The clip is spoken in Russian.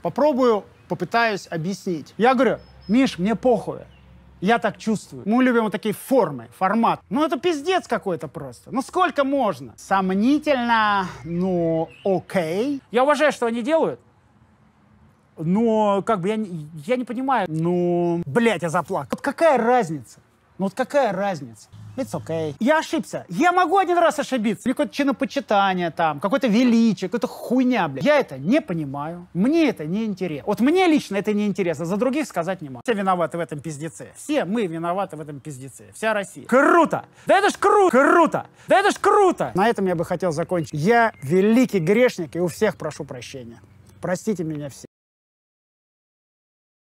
Попробую, попытаюсь объяснить. Я говорю, Миш, мне похуй. Я так чувствую. Мы любим вот такие формы, формат. Ну, это пиздец какой-то просто. Ну, сколько можно? Сомнительно, но ну, окей. Я уважаю, что они делают. Но, как бы, я, я не понимаю. Ну, блядь, я заплакал. Вот какая разница? Ну вот какая разница? It's okay. Я ошибся. Я могу один раз ошибиться. Или какое-то чинопочитание там, какое-то величие, какая-то хуйня, бля. Я это не понимаю. Мне это не интересно. Вот мне лично это не интересно. За других сказать не могу. Все виноваты в этом пиздеце. Все мы виноваты в этом пиздеце. Вся Россия. Круто! Да это ж круто! Круто! Да это ж круто! На этом я бы хотел закончить. Я великий грешник и у всех прошу прощения. Простите меня все.